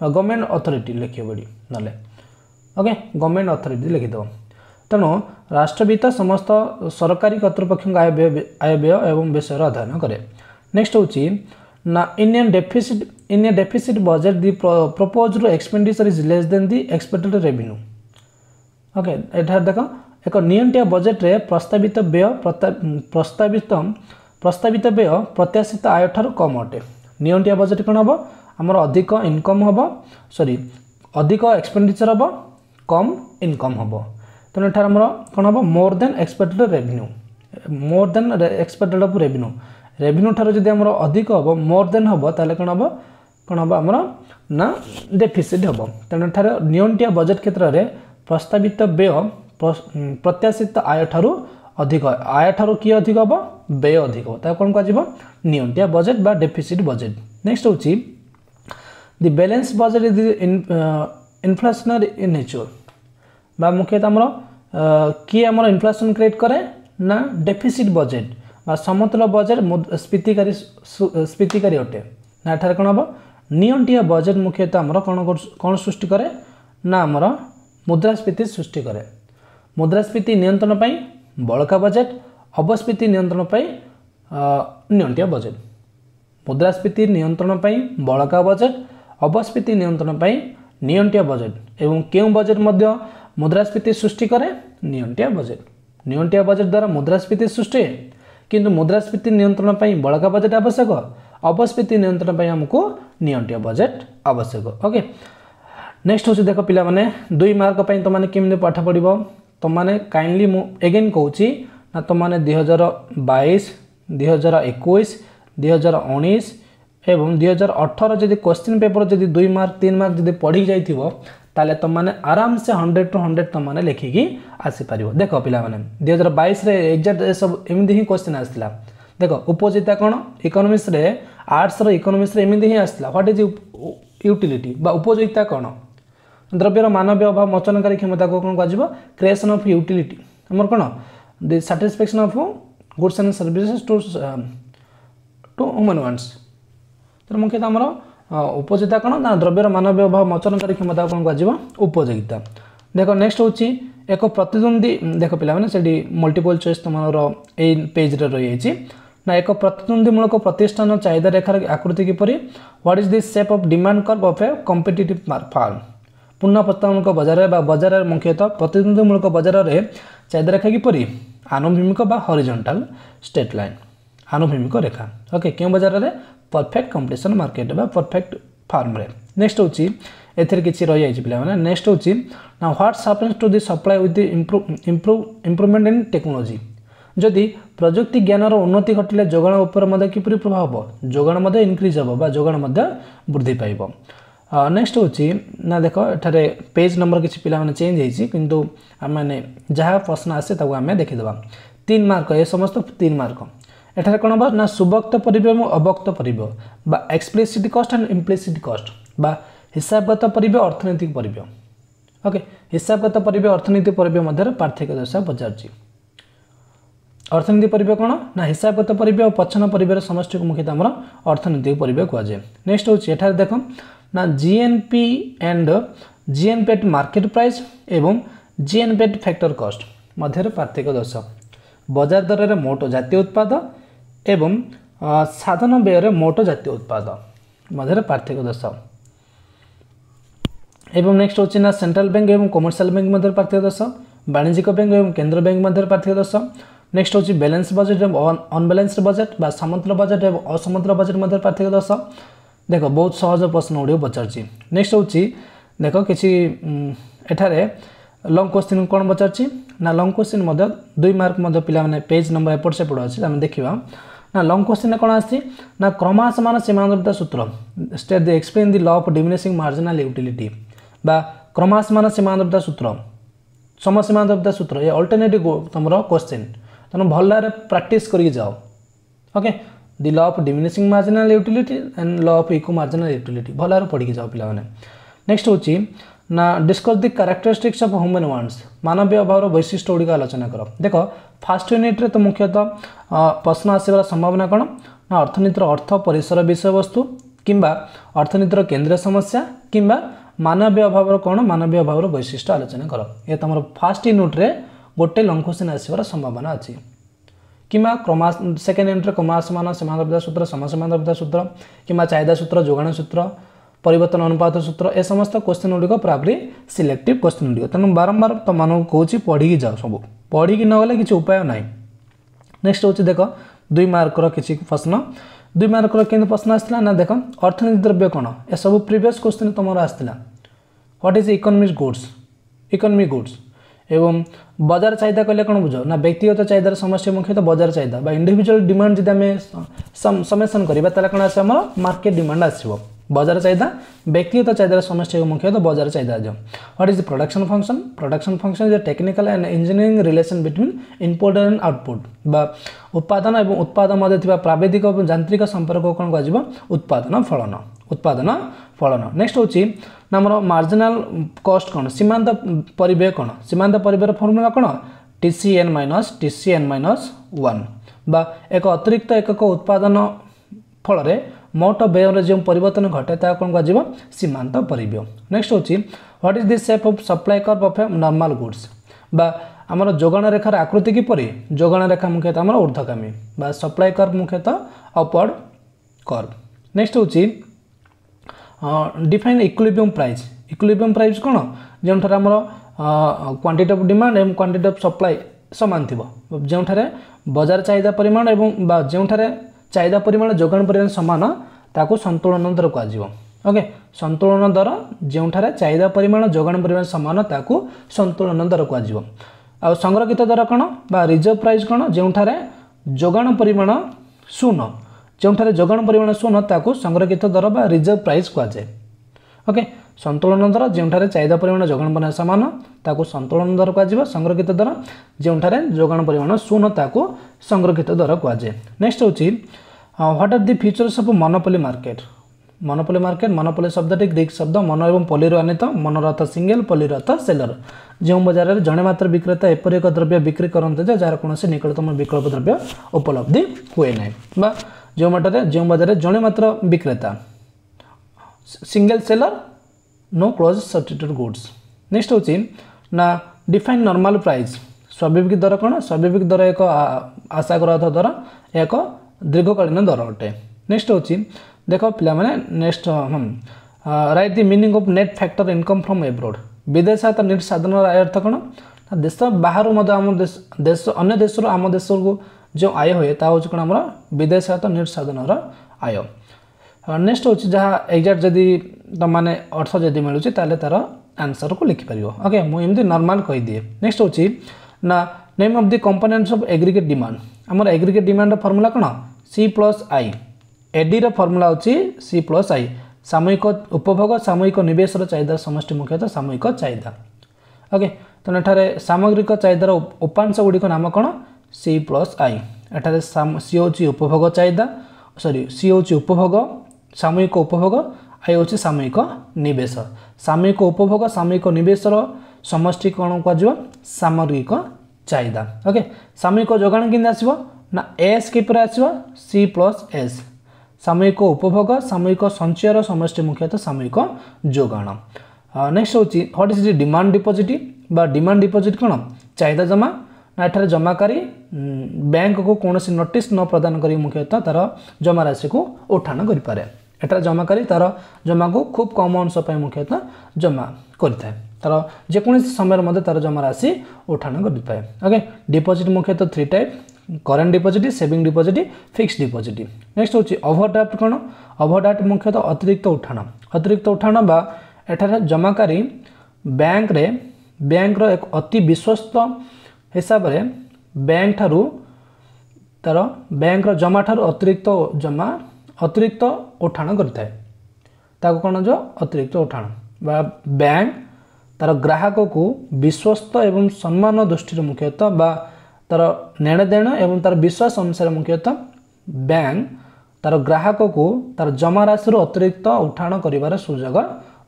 ବା ଗଭର୍ଣ୍ଣମେଣ୍ଟ ଅଥରିଟି ଲେଖିବ ବୋଲି ନହେଲେ ଓକେ ଗଭର୍ଣ୍ଣମେଣ୍ଟ ଅଥରିଟି ଲେଖିଦେବ ତେଣୁ ରାଷ୍ଟ୍ରବିତ ସମସ୍ତ ସରକାରୀ କର୍ତ୍ତୃପକ୍ଷଙ୍କ ଆୟବ୍ୟୟ ଆୟବ୍ୟୟ ଏବଂ ବିଷୟରେ ଅଧ୍ୟୟନ କରେ ନେକ୍ସଟ ହେଉଛି ନା Indian deficit India deficit budget the proposed expenditure is less than the expected revenue okay ଏଠାରେ ଦେଖ ଏକ ନିୟନ୍ତିଆ ବଜେଟ୍ରେ ପ୍ରସ୍ତାବିତ ବ୍ୟୟ ପ୍ରସ୍ତାବିତ ପ୍ରସ୍ତାବିତ ବ୍ୟୟ ପ୍ରତ୍ୟାଶିତ ଆୟ ଠାରୁ କମ୍ ଅଟେ ନିୟନ୍ତିଆ ବଜେଟ୍ କ'ଣ ହେବ ଆମର ଅଧିକ ଇନକମ୍ ହେବ ସରି ଅଧିକ ଏକ୍ସପେଣ୍ଡିଚର ହେବ କମ୍ ଇନକମ୍ ହେବ ତେଣୁ ଏଠାରେ ଆମର କ'ଣ ହେବ ମୋର than expected revenue more than expected of revenue revenue ଠାରୁ ଯଦି ଆମର ଅଧିକ ହେବ ମୋର ଦେନ୍ ହେବ ତାହେଲେ କ'ଣ ହେବ କ'ଣ ହେବ ଆମର ନା ଡେଫିସିଟ୍ ହେବ ତେଣୁ ଏଠାରେ ନିଅଣ୍ଟିଆ ବଜେଟ୍ କ୍ଷେତ୍ରରେ ପ୍ରସ୍ତାବିତ ବ୍ୟୟ ପ୍ରତ୍ୟାଶିତ ଆୟ ଠାରୁ ଅଧିକ ଆୟ ଠାରୁ କିଏ ଅଧିକ ହେବ ବ୍ୟୟ ଅଧିକ ହେବ ତାହା କ'ଣ କୁହାଯିବ ନିଅଣ୍ଟିଆ ବଜେଟ୍ ବା ଡେଫିସିଟ୍ ବଜେଟ୍ ନେକ୍ସଟ୍ ହେଉଛି the balance budget is inflationary in nature ବା ମୁଖ୍ୟତଃ ଆମର କିଏ ଆମର ଇନ୍ଫ୍ଲାସନ୍ କ୍ରିଏଟ୍ କରେ ନା ଡେଫିସିଟ୍ ବଜେଟ୍ সমতল বজেট স্ফীতিকারী স্ফীতিকারী অটে না এঠার কোণ হব নিয়ন্টিয়া বজেট মুখ্যতঃ আমার কোণ কোণ সৃষ্টি করে না আমার মুদ্রাস্ফীতি সৃষ্টি করে মুদ্রাস্ফীতি নিয়ন্ত্রণ পাই বলকা বজেট অবস্ফীতি নিয়ন্ত্রণ পাই নিয়ন্টিয়া বজেট মুদ্রাস্ফীতি নিয়ন্ত্রণ পাই বলকা বজেট অবস্ফীতি নিয়ন্ত্রণ পাই নিয়ন্টিয়া বজেট এবং কেউ বজেট মধ্য মুদ্রাস্ফীতি সৃষ্টি করে নিয়ন্টিয়া বজেট নিয়ন্টিয়া বজেট দ্বারা মুদ্রাস্ফীতি সৃষ্টি किंतु मुद्रास्फीति नियंत्रण बड़का बजेट आवश्यक ଅବସ୍ଫୀତି ନିୟନ୍ତ୍ରଣ ପାଇଁ ଆମକୁ ନିଅଣ୍ଟିଆ ବଜେଟ୍ ଆବଶ୍ୟକ ଓକେ ନେକ୍ସଟ ହେଉଛି ଦେଖ ପିଲାମାନେ ଦୁଇ ମାର୍କ ପାଇଁ ତୁମମାନେ କେମିତି ପାଠ ପଢ଼ିବ ତୁମମାନେ କାଇଣ୍ଡଲି ମୁଁ ଏଗେନ୍ କହୁଛି ନା ତୁମମାନେ ଦୁଇହଜାର ବାଇଶ ଦୁଇହଜାର ଏକୋଇଶ ଦୁଇହଜାର ଉଣେଇଶ ଏବଂ ଦୁଇହଜାର ଅଠର ଯଦି କ୍ୱେଶ୍ଚିନ୍ ପେପର୍ ଯଦି ଦୁଇ ମାର୍କ ତିନି ମାର୍କ ଯଦି ପଢ଼ି ଯାଇଥିବ ତାହେଲେ ତୁମମାନେ ଆରାମସେ ହଣ୍ଡ୍ରେଡ଼ରୁ ହଣ୍ଡ୍ରେଡ଼ ତୁମମାନେ ଲେଖିକି ଆସିପାରିବ ଦେଖ ପିଲାମାନେ ଦୁଇ ହଜାର ବାଇଶରେ ଏକ୍ଜାକ୍ଟ ଏସବୁ ଏମିତି ହିଁ କ୍ୱେଶ୍ଚିନ୍ ଆସିଥିଲା ଦେଖ ଉପଯୋଗିତା କ'ଣ ଇକୋନୋମିକ୍ସରେ ଆର୍ଟ୍ସର ଇକୋନୋମିକ୍ସରେ ଏମିତି ହିଁ ଆସିଥିଲା ହ୍ୱାଟ୍ ଇଜ୍ ୟୁଟିଲିଟି ବା ଉପଯୋଗିତା କ'ଣ ଦ୍ରବ୍ୟର ମାନବୀୟ ଅଭାବ ମୋଚନକାରୀ କ୍ଷମତାକୁ କ'ଣ କୁହାଯିବ କ୍ରିଏସନ୍ ଅଫ୍ ୟୁଟିଲିଟି ଆମର କ'ଣ the satisfaction of goods and services to to human wants ତେଣୁ ମୁଖ୍ୟତଃ ଆମର উপযোগিতা କ'ଣ না দ্রব্যের মানবীয় অভাব মচনকারী ক্ষমতা আপনার আসবে উপযোগিতা দেখো নেক্সট হচ্ছে এক প্রতিদ্বন্দ্বী দেখো পিলা মানে সেটি মল্টিপল চয়েস তোমার এই পেজরে রয়েছে না এক প্রতিদ্বন্দ্বীমূলক প্রতিষ্ঠান চাহিদা রেখার আকৃতি কিপরি what is the shape of demand curve of a competitive firm পূর্ণ প্রস্তাবমূলক বজারে বা বজারের মুখ্যত প্রতিদ্বন্দ্বীমূলক বজারে চাহিদা রেখা কিপরি আনুভূমিক বা হরিজন্টাল স্টেট লাইন আনুভূমিক রেখা ওকে কেউ বজারে परफेक्ट कंपिटिशन मार्केट बा परफेक्ट फार्म रे नेक्स्ट होची एथिर किछि रहि जाइछि पिला माने नेक्स्ट होची now what's happens to the supply with the improve improve improvement in technology ଯଦି ପ୍ରଯୁକ୍ତି ଜ୍ଞାନର ଉନ୍ନତି ଘଟିଲେ ଯୋଗାଣ ଉପରେ ମଧ୍ୟ କିପରି ପ୍ରଭାବ ହେବ ଯୋଗାଣ ମଧ୍ୟ ଇନକ୍ରିଜ୍ ହେବ ବା ଯୋଗାଣ ମଧ୍ୟ ବୃଦ୍ଧି ପାଇବ ନେକ୍ସଟ ହେଉଛି ନା ଦେଖ ଏଠାରେ ପେଜ୍ ନମ୍ବର କିଛି ପିଲାମାନେ ଚେଞ୍ଜ ହେଇଛି କିନ୍ତୁ ଆମେମାନେ ଯାହା ପ୍ରଶ୍ନ ଆସେ ତାକୁ ଆମେ ଦେଖିଦେବା ତିନି ମାର୍କ ଏ ସମସ୍ତ ତିନି ମାର୍କ এখানে কোণ হব না সুবক্ত পরিব এবং অবক্ত পরিব বা explicit cost and implicit cost বা হিসাবগত পরিব অর্থনৈতিক পরিব ওকে হিসাবগত পরিব অর্থনৈতিক পরিব মধ্যে পার্থক্য দশা পচারছি অর্থনীতি পরিবেশ কোণ না হিসাবগত পরিবেশ ও পচ্ছন্ন পরিবেশ সমষ্টিকে মুখ্যতঃ আমার অর্থনৈতিক পরিবেশ কুযায় নেক্সট হচ্ছে এখানে দেখ না GNP and GNP at market price এবং জিএনপি এট ফ্যাক্টর কস্ট মধ্যে পার্থক্য দর্শ বজার দরের মোট জাতীয় উৎপাদ ଏବଂ ସାଧନ ବ୍ୟୟରେ ମୋଟ ଜାତୀୟ ଉତ୍ପାଦ ମଧ୍ୟରେ ପାର୍ଥକ୍ୟ ଦର୍ଶାଅ এবং নেক্সট হচ্ছে না সেন্ট্রাল ব্যাঙ্ক এবং কমার্শিয়াল ব্যাঙ্ক মধ্যে পার্থক্য দর্শাও বাণিজ্যিক ব্যাঙ্ক এবং কেন্দ্র ব্যাঙ্ক মধ্যে পার্থক্য দর্শাও নেক্সট হচ্ছে ব্যালেন্স বজেট এবং অনব্যালেন্সড বজেট বা সমুদ্র বজেট এবং অসমুদ্র বজেট মধ্যে পার্থক্য দর্শাও দেখ বহুত সহজ প্রশ্ন গুড়ি পচারছি নেক্সট হচ্ছে দেখ কিছু এঠারে লং কোশ্চিন কোণ পচারছি না লং কোশ্চিন মধ্যে দুই মার্ক মধ্যে পিলা মানে পেজ নম্বর এপট সেপট আছে আমি দেখিবা ନା ଲଙ୍ଗ କ୍ୱେଶ୍ଚିନ୍ରେ କ'ଣ ଆସିଛି ନା କ୍ରମାସମାନ ସୀମାନ୍ତରତା ସୂତ୍ର state the explain the law of diminishing marginal utility বা ক্রমাসমান সীমান্তরতা সূত্র সমসীমান্তরতা সূত্র এ অল্টারনেটিভ তোমার কোশ্চেন তেমন ভালরে প্র্যাকটিস করি যাও okay the law of diminishing marginal utility and law of equi marginal utility ভালরে পড়ি যাও পিলা নেক্সট হচ্ছে ନା discuss the characteristics of human wants ମାନବୀୟ ଅଭାବର ବୈଶିଷ୍ଟ୍ୟ ଗୁଡ଼ିକ ଆଲୋଚନା କର ଦେଖ ଫାର୍ଷ୍ଟ ୟୁନିଟ୍ରେ ତ ମୁଖ୍ୟତଃ ପ୍ରଶ୍ନ ଆସିବାର ସମ୍ଭାବନା କ'ଣ ନା ଅର୍ଥନୀତିର ଅର୍ଥ ପରିସର ବିଷୟବସ୍ତୁ କିମ୍ବା ଅର୍ଥନୀତିର କେନ୍ଦ୍ରୀୟ ସମସ୍ୟା କିମ୍ବା ମାନବୀୟ ଅଭାବର କ'ଣ ମାନବୀୟ ଅଭାବର ବୈଶିଷ୍ଟ୍ୟ ଆଲୋଚନା କର ଏ ତୁମର ଫାର୍ଷ୍ଟ ୟୁନିଟ୍ରେ ଗୋଟେ ଲଙ୍ଘୁସିନ ଆସିବାର ସମ୍ଭାବନା ଅଛି କିମ୍ବା କ୍ରମା ସେକେଣ୍ଡ ୟୁନିଟ୍ରେ କ୍ରମାସମାନ ସୀମାନ୍ତ ସୂତ୍ର ସମସମାନ୍ତ ସୂତ୍ର କିମ୍ବା ଚାହିଦା ସୂତ୍ର ଯୋଗାଣ ସୂତ୍ର পরিবর্তন অনুপাত সূত্র এ সমস্ত কোশ্চেন গুড়ি প্রাপরি সিলেক্টিভ কোশ্চেন গুড়ি তেমন বারম্বার তোমাকে কৌছি পড়িকি যাও সব পড়িকি নগলে কিছু উপায় নাই নেক্সট হচ্ছে দেখ দুই মার্কর কিছু প্রশ্ন দুই মার্কর কিন্তু প্রশ্ন আসছিল না দেখ অর্থনীতি দ্রব্য কোণ এসব প্রিভিয়স কোশ্চেন তোমার আসছিল what is economic goods economic goods এবং বাজার চাহিদা কলে কোণ বুঝ না ব্যক্তিগত চাহিদার সমস্যা মুখ্যত বাজার চাহিদা বা ইন্ডিভিজুয়াল ডিমান্ড যদি আমি সমেসন করি তাহলে কোণ আসবে আমার মার্কেট ডিমান্ড আসবে बजार चाहिदा व्यक्तिगत समस्याको समस्याको त बजार चाहिदा जो what is the production function production function is the technical and engineering relation between input and output बा उत्पादन एवं उत्पादन मध्ये थिबा प्राविधिक एवं यान्त्रिक सम्पर्क कोन कजिव उत्पादन फलन उत्पादन फलन नेक्स्ट होछि नमर मार्जिनल कॉस्ट कोन सीमांत परिव्यय कोन सीमांत परिव्यय फर्मुला कोन TCN माइनस TCN माइनस 1 बा एक अतिरिक्त एकक उत्पादन ফলরে मोट व्ययम जो परिवर्तन घटे त्यहाँ कहाँ सीमान्त नेक्सट हौँ what is the shape of supply curve of normal goods बाखार आकृति किपरि जाखा मुख्यतः आम ऊर्ध्वकमी बा सप्लाई कर् मुख्यतः अपर्ड कर्ब नेक्सट हौ define equilibrium price equilibrium price कम quantity of demand quantity of supply समान थियो जौठार बजार चाहिदा परिमाण ଚାହିଦା ପରିମାଣ ଯୋଗାଣ ପରିମାଣ ସମାନ ତାକୁ ସନ୍ତୁଳନ ଦର କୁହାଯିବ ଓକେ ସନ୍ତୁଳନ ଦର ଯେଉଁଠାରେ ଚାହିଦା ପରିମାଣ ଯୋଗାଣ ପରିମାଣ ସମାନ ତାକୁ ସନ୍ତୁଳନ ଦର କୁହାଯିବ ଆଉ ସଂରକ୍ଷିତ ଦର କ'ଣ ବା ରିଜର୍ଭ ପ୍ରାଇସ୍ କ'ଣ ଯେଉଁଠାରେ ଯୋଗାଣ ପରିମାଣ ଶୂନ ଯେଉଁଠାରେ ଯୋଗାଣ ପରିମାଣ ଶୂନ ତାକୁ ସଂରକ୍ଷିତ ଦର ବା ରିଜର୍ଭ ପ୍ରାଇସ୍ କୁହାଯାଏ ଓକେ ସନ୍ତୁଳନ ଦର ଯେଉଁଠାରେ ଚାହିଦା ପରିମାଣ ଯୋଗାଣ ପରିମାଣ ସମାନ ତାକୁ ସନ୍ତୁଳନ ଦର କୁହାଯିବ ସଂରକ୍ଷିତ ଦର ଯେଉଁଠାରେ ଯୋଗାଣ ପରିମାଣ ଶୂନ ତାକୁ ସଂରକ୍ଷିତ ଦର କୁହାଯାଏ ନେକ୍ସଟ ହେଉଛି what are the features of monopoly market monopoly market monopoly ଶବ୍ଦଟି ଗ୍ରୀକ୍ ଶବ୍ଦ ମନ ଏବଂ ପଲିରୁ ଆନିତ ମନର ଅର୍ଥ ସିଙ୍ଗଲ ପଲିର ଅର୍ଥ ସେଲର ଯେଉଁ ବଜାରରେ ଜଣେ ମାତ୍ର ବିକ୍ରେତା ଏପରି ଏକ ଦ୍ରବ୍ୟ ବିକ୍ରି କରନ୍ତି ଯେ ଯାହାର କୌଣସି ନିକଟତମ ବିକଳ୍ପ ଦ୍ରବ୍ୟ ଉପଲବ୍ଧି ହୁଏ ନାହିଁ ବା ଯେଉଁ ମଠରେ ଯେଉଁ ବଜାରରେ ଜଣେ ମାତ୍ର ବିକ୍ରେତା ସିଙ୍ଗଲ ସେଲର no close substitute goods next hochi na define normal price ସ୍ୱାଭାବିକ ଦର କ'ଣ ସ୍ୱାଭାବିକ ଦର ଏକ ଆଶା କରାଯାଉଥିବା ଦର ଏକ ଦୀର୍ଘକାଳୀନ ଦର ଅଟେ ନେକ୍ସଟ ହେଉଛି ଦେଖ ପିଲାମାନେ next write the meaning of net factor income from abroad ବିଦେଶ ଆୟତ ନେଟ୍ ସାଧାରଣ ଆୟ ଅର୍ଥ କ'ଣ ନା ଦେଶ ବାହାରୁ ମଧ୍ୟ ଆମ ଦେଶ ଦେଶ ଅନ୍ୟ ଦେଶରୁ ଆମ ଦେଶକୁ ଯେଉଁ ଆୟ ହୁଏ ତାହା ହେଉଛି କ'ଣ ଆମର ବିଦେଶ ଆୟତ ନେଟ୍ ସାଧାରଣର ଆୟ ନେକ୍ସଟ ହେଉଛି ଯାହା ଏକ୍ଜାକ୍ଟ ଯଦି ତୁମମାନେ ଅର୍ଥ ଯଦି ମିଳୁଛି ତାହେଲେ ତା'ର ଆନ୍ସର୍କୁ ଲେଖିପାରିବ ଓକେ ମୁଁ ଏମିତି ନର୍ମାଲ୍ କହିଦିଏ ନେକ୍ସଟ ହେଉଛି ନା name of the components of aggregate demand ଆମର ଏଗ୍ରିଗେଟ୍ ଡିମାଣ୍ଡର ଫର୍ମୁଲା କ'ଣ ସି ପ୍ଲସ୍ ଆଇ ଏଡ଼ିର ଫର୍ମୁଲା ହେଉଛି ସି ପ୍ଲସ୍ ଆଇ ସାମୂହିକ ଉପଭୋଗ ସାମୂହିକ ନିବେଶର ଚାହିଦାର ସମଷ୍ଟି ମୁଖ୍ୟତଃ ସାମୂହିକ ଚାହିଦା ଓକେ ତେଣୁ ଏଠାରେ ସାମଗ୍ରିକ ଚାହିଦାର ଉପାଂଶ ଗୁଡ଼ିକ ନାମ କ'ଣ ସି ପ୍ଲସ୍ ଆଇ ଏଠାରେ ସି ହେଉଛି ଉପଭୋଗ ଚାହିଦା ସରି ସି ହେଉଛି ଉପଭୋଗ ସାମୂହିକ ଉପଭୋଗ है सामूहिक नेश सामूहिक उपभोग सामूहिक नवेश समष्टि कहाँ सामरिक चाहिदा ओके सामूहिक जो के आस एपर आस्य सि प्लस एस सामूहिक उपभोग सामूहिक सञ्चय र समष्टि मुख्यत सामूहिक जो नेक्सट हौ चाहिँ हटमा डिपोजिट बामान्ड डिपोजिट कहाँदा जमा ना एठ जमा ब्याङ्कको कनौसि नोटिस न प्रदान गरिख्यत तार जमाराशि उठान गरिपऱ्यो ଏଠାରେ ଜମା କରି ତା'ର ଜମାକୁ ଖୁବ୍ କମ୍ ଅଂଶ ପାଇଁ ମୁଖ୍ୟତଃ ଜମା କରିଥାଏ ତା'ର ଯେକୌଣସି ସମୟରେ ମଧ୍ୟ ତା'ର ଜମା ରାଶି ଉଠାଣ କରିଥାଏ ଓକେ ଡିପୋଜିଟ୍ ମୁଖ୍ୟତଃ three type current deposit saving deposit fix deposit next ହେଉଛି ଓଭରଡ୍ରାଫ୍ଟ କ'ଣ ଓଭରଡ୍ରାଫ୍ଟ ମୁଖ୍ୟତଃ ଅତିରିକ୍ତ ଉଠାଣ ଅତିରିକ୍ତ ଉଠାଣ ବା ଏଠାରେ ଜମାକାରୀ ବ୍ୟାଙ୍କରେ ବ୍ୟାଙ୍କର ଏକ ଅତି ବିଶ୍ୱସ୍ତ ହିସାବରେ ବ୍ୟାଙ୍କ ଠାରୁ ତା'ର ବ୍ୟାଙ୍କର ଜମା ଠାରୁ ଅତିରିକ୍ତ ଜମା ଅତିରିକ୍ତ ଉଠାଣ କରିଥାଏ ତାକୁ କ'ଣ ଯ ଅତିରିକ୍ତ ଉଠାଣ ବା ବ୍ୟାଙ୍କ ତା'ର ଗ୍ରାହକକୁ ବିଶ୍ୱସ୍ତ ଏବଂ ସମ୍ମାନ ଦୃଷ୍ଟିରୁ ମୁଖ୍ୟତଃ ବା ତା'ର ନେଣଦେଣ ଏବଂ ତା'ର ବିଶ୍ୱାସ ଅନୁସାରେ ମୁଖ୍ୟତଃ ବ୍ୟାଙ୍କ ତା'ର ଗ୍ରାହକକୁ ତା'ର ଜମାରାଶିରୁ ଅତିରିକ୍ତ ଉଠାଣ କରିବାର ସୁଯୋଗ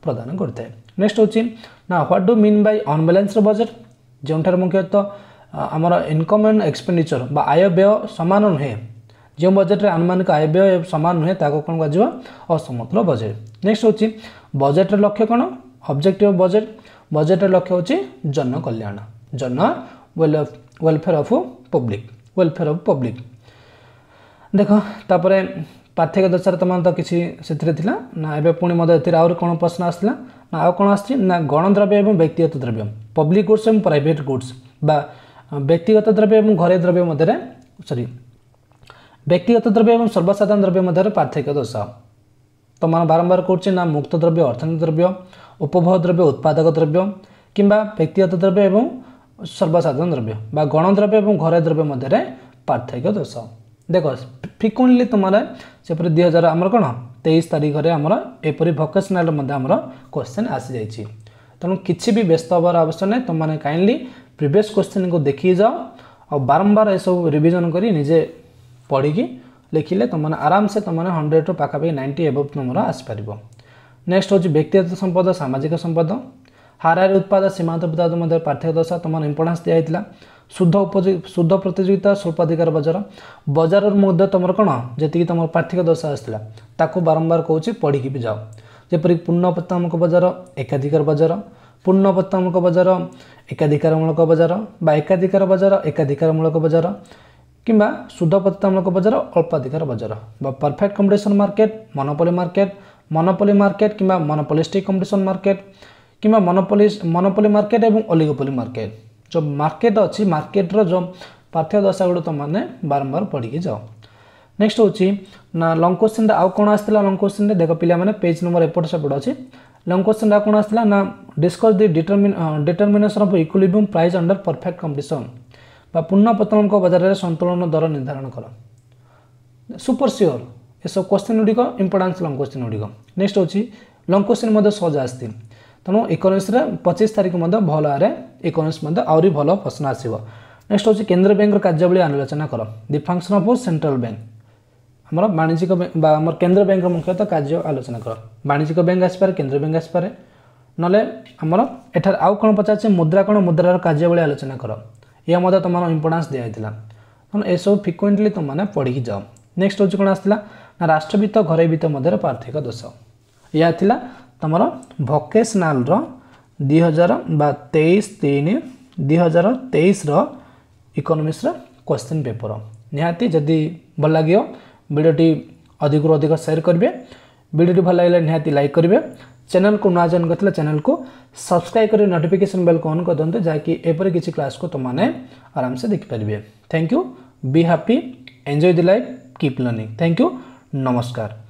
ପ୍ରଦାନ କରିଥାଏ ନେକ୍ସଟ ହେଉଛି ନା what do mean by unbalanced budget ଯେଉଁଠାରେ ମୁଖ୍ୟତଃ ଆମର ଇନକମ୍ ଆଣ୍ଡ ଏକ୍ସପେଣ୍ଡିଚର ବା ଆୟ ବ୍ୟୟ ସମାନ ନୁହେଁ ଯେଉଁ যে বজেট্রে আনুমানিক আয় ব্যয় সমান নুহে তাকে কোণ কুযাব অসমতুল বজেট নেক্সট হচ্ছে বজেট্র লক্ষ্য কোণ অবজেক্টিভ বজেট বজেট্র লক্ষ্য হচ্ছে জনকল্যাণ জন welfare of public welfare of public ଦେଖ ତାପରେ ପାର୍ଥକ୍ୟ ଦଶାରେ ତମର ତ କିଛି ସେଥିରେ ଥିଲା ନା ଏବେ ପୁଣି ମଧ୍ୟ ଏଥିରେ ଆହୁରି କ'ଣ ପ୍ରଶ୍ନ ଆସିଲା ନା ଆଉ କ'ଣ ଆସିଛି ନା ଗଣଦ୍ରବ୍ୟ ଏବଂ ବ୍ୟକ୍ତିଗତ ଦ୍ରବ୍ୟ ପବ୍ଲିକ୍ ଗୁଡ୍ସ ଏବଂ ପ୍ରାଇଭେଟ୍ ଗୁଡ୍ସ ବା ବ୍ୟକ୍ତିଗତ ଦ୍ରବ୍ୟ ଏବଂ ଘରୋଇ ଦ୍ରବ୍ୟ ମଧ୍ୟରେ ସରି ବ୍ୟକ୍ତିଗତ ଦ୍ରବ୍ୟ ଏବଂ ସର୍ବସାଧାରଣ ଦ୍ରବ୍ୟ ମଧ୍ୟରେ ପାର୍ଥକ୍ୟ ଦୋଷ ତ ମାନେ ବାରମ୍ବାର କହୁଛି ନା ମୁକ୍ତ ଦ୍ରବ୍ୟ ଅର୍ଥନୈତିକ ଦ୍ରବ୍ୟ ଉପଭୋଗ ଦ୍ରବ୍ୟ ଉତ୍ପାଦକ ଦ୍ରବ୍ୟ କିମ୍ବା ବ୍ୟକ୍ତିଗତ ଦ୍ରବ୍ୟ ଏବଂ ସର୍ବସାଧାରଣ ଦ୍ରବ୍ୟ ବା ଗଣଦ୍ରବ୍ୟ ଏବଂ ଘରେ ଦ୍ରବ୍ୟ ମଧ୍ୟରେ ପାର୍ଥକ୍ୟ ଦୋଷ ଦେଖ ଫ୍ରିକ୍ୱେଣ୍ଟଲି ତୁମର ସେପରି ଦୁଇ ହଜାର ଆମର କ'ଣ ତେଇଶ ତାରିଖରେ ଆମର ଏପରି ଭୋକେସନାଲ ମଧ୍ୟ ଆମର କ୍ୱେଶ୍ଚିନ୍ ଆସିଯାଇଛି ତେଣୁ କିଛି ବି ବ୍ୟସ୍ତ ହେବାର ଆବଶ୍ୟକ ନାହିଁ ତୁମମାନେ କାଇଣ୍ଡଲି ପ୍ରିଭିୟସ୍ କ୍ୱେଶ୍ଚିନ୍କୁ ଦେଖି ଯାଅ ଆଉ ବାରମ୍ବାର ଏସବୁ ରିଭିଜନ୍ କରି ନିଜେ ପଢ଼ିକି ଲେଖିଲେ ତୁମମାନେ ଆରାମସେ ତୁମମାନେ ହଣ୍ଡ୍ରେଡ଼ରୁ ପାଖାପାଖି ନାଇଣ୍ଟି ଏବଭ୍ ତୁମର ଆସିପାରିବ ନେକ୍ସଟ ହେଉଛି ବ୍ୟକ୍ତିଗତ ସମ୍ପଦ ସାମାଜିକ ସମ୍ପଦ ହାରାହାରି ଉତ୍ପାଦ ସୀମାନ୍ତ ଉତ୍ପାଦ ମଧ୍ୟରେ ପାର୍ଥକ୍ୟ ଦଶା ତୁମର ଇମ୍ପୋର୍ଟାନ୍ସ ଦିଆହେଇଥିଲା ଶୁଦ୍ଧ ଶୁଦ୍ଧ ପ୍ରତିଯୋଗିତା ସ୍ୱଳ୍ପାଧିକାର ବଜାର ବଜାରରୁ ମଧ୍ୟ ତୁମର କ'ଣ ଯେତିକି ତୁମର ପାର୍ଥକ୍ୟ ଦଶା ଆସିଥିଲା ତାକୁ ବାରମ୍ବାର କହୁଛି ପଢ଼ିକି ବି ଯାଅ ଯେପରି ପୂର୍ଣ୍ଣପ୍ରତାମୂଳକ ବଜାର ଏକାଧିକାର ବଜାର ପୂର୍ଣ୍ଣପ୍ରତାମୂଳକ ବଜାର ଏକାଧିକାରମୂଳକ ବଜାର ବା ଏକାଧିକାର ବଜାର ଏକାଧିକାରମୂଳକ ବଜାର কিংবা সুদপতিতামূলক বজার অল্পাধিকার বজার বা perfect competition market monopoly market monopoly market কিংবা মনোপলিস্টিক কম্পিটিশন মার্কেট কিংবা মনোপলি মনোপলি মার্কেট এবং অলিগোপলি মার্কেট যে মার্কেট অছি মার্কেটর যে পার্থক্য দশাগুলো তোমাকে বারম্বার পড়িকি যাও নেক্সট হচ্ছে না লং কোশ্চিনটা আউ কোণ আসছিল লং কোশ্চিনটা দেখ পিলা মানে পেজ নম্বর এপট সেপট অছি লং কোশ্চিনটা কোণ আসছিল না discuss the determine determination of equilibrium price under perfect competition ବା ପୂର୍ଣ୍ଣପତ୍ତନଙ୍କ ବଜାରରେ ସନ୍ତୁଳନ ଦର ନିର୍ଦ୍ଧାରଣ କର ସୁପର ସିଓର ଏସବୁ କ୍ୱେଶ୍ଚିନ୍ ଗୁଡ଼ିକ ଇମ୍ପୋର୍ଟାନ୍ସ ଲଙ୍ଗ କ୍ୱେଶ୍ଚିନ୍ ଗୁଡ଼ିକ ନେକ୍ସଟ ହେଉଛି ଲଙ୍ଗ କ୍ୱେଶ୍ଚିନ୍ ମଧ୍ୟ ସହଜ ଆସିଛି ତେଣୁ ଏକୋଇଶରେ ପଚିଶ ତାରିଖ ମଧ୍ୟ ଭଲ ଆରେ ଏକୋଇଶ ମଧ୍ୟ ଆହୁରି ଭଲ ପ୍ରଶ୍ନ ଆସିବ ନେକ୍ସଟ ହେଉଛି କେନ୍ଦ୍ର ବ୍ୟାଙ୍କର କାର୍ଯ୍ୟାବଳୀ ଆଲୋଚନା କର the function of central bank ଆମର ବାଣିଜ୍ୟିକ ବା ଆମର କେନ୍ଦ୍ର ବ୍ୟାଙ୍କର ମୁଖ୍ୟତଃ କାର୍ଯ୍ୟ ଆଲୋଚନା କର ବାଣିଜ୍ୟିକ ବ୍ୟାଙ୍କ ଆସିପାରେ କେନ୍ଦ୍ର ବ୍ୟାଙ୍କ ଆସିପାରେ ନହେଲେ ଆମର ଏଠାରେ ଆଉ କ'ଣ ପଚାରୁଛି ମୁଦ୍ରା କ'ଣ ମୁଦ୍ରାର କାର୍ଯ୍ୟାବଳୀ ଆଲୋଚନା କର यहाँ त इम्पोर्टान्स दिइला एस फ्रिक्वेन्टली ति नेक्सट हौँ कला राष्ट्रभित घरैभिर पर्थिक दोष यहाँ छ तम भकेसनाल र दुई हजार बा तेइस तिन दुई हजार तेइस र रो, क्वश्चन पेपर निहाति जदि भाग्यो भिडियो अधिकरु अधिक सेयर गरे भिडियो लाइक ल चैनल को नुआ जन करते चैनल को सब्सक्राइब कर नोटिफिकेशन तो बेल को अन कर दिखते जहाँकिपर कि क्लास को तुमने आराम से देख देखिपारे thank you be happy enjoy the life keep learning thank you नमस्कार